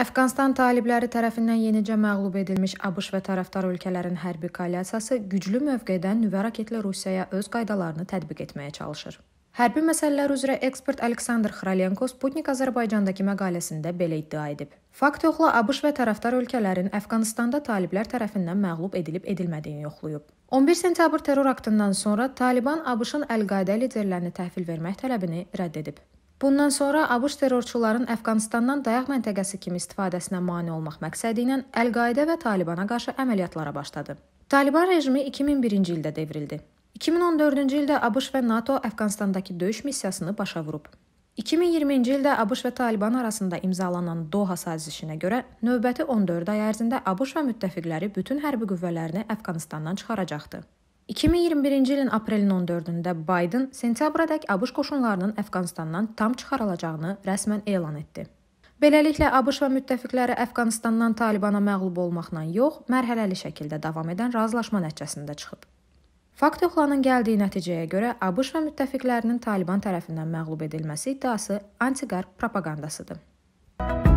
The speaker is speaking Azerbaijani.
Əfqanistan talibləri tərəfindən yenicə məğlub edilmiş ABŞ və tərəfdar ölkələrin hərbi koalisiyası güclü mövqedən nüvə raketli Rusiyaya öz qaydalarını tətbiq etməyə çalışır. Hərbi məsələlər üzrə ekspert Aleksandr Xralenko Sputnik Azərbaycandakı məqaləsində belə iddia edib. Fakt yoxla ABŞ və tərəfdar ölkələrin Əfqanistanda taliblər tərəfindən məğlub edilib edilmədiyini yoxlayıb. 11 sentyabr terror aktından sonra Taliban ABŞ-ın Əl-Qayda liderlərini təhvil vermək tələbini rədd edib. Bundan sonra ABŞ terrorçuların Əfqanistandan dayaq məntəqəsi kimi istifadəsinə mane olmaq məqsədi ilə Əl-Qaidə və Talibana qarşı əməliyyatlara başladı. Taliban rejimi 2001-ci ildə devrildi. 2014-cü ildə ABŞ və NATO Əfqanistandakı döyüş missiyasını başa vurub. 2020-ci ildə ABŞ və Taliban arasında imzalanan Doha sazişinə görə növbəti 14 ay ərzində ABŞ və müttəfiqləri bütün hərbi qüvvələrini Əfqanistandan çıxaracaqdı. 2021-ci ilin aprelin 14-də Biden sentyabradək ABŞ qoşunlarının Əfqanistandan tam çıxarılacağını rəsmən elan etdi. Beləliklə ABŞ və müttəfiqləri Əfqanistandan Talibana məğlub olmaqla yox, mərhələli şəkildə davam edən razılaşma nəticəsində çıxıb. Fakt yoxlanın gəldiyi nəticəyə görə ABŞ və müttəfiqlərinin Taliban tərəfindən məğlub edilməsi iddiası antiqərb propagandasıdır.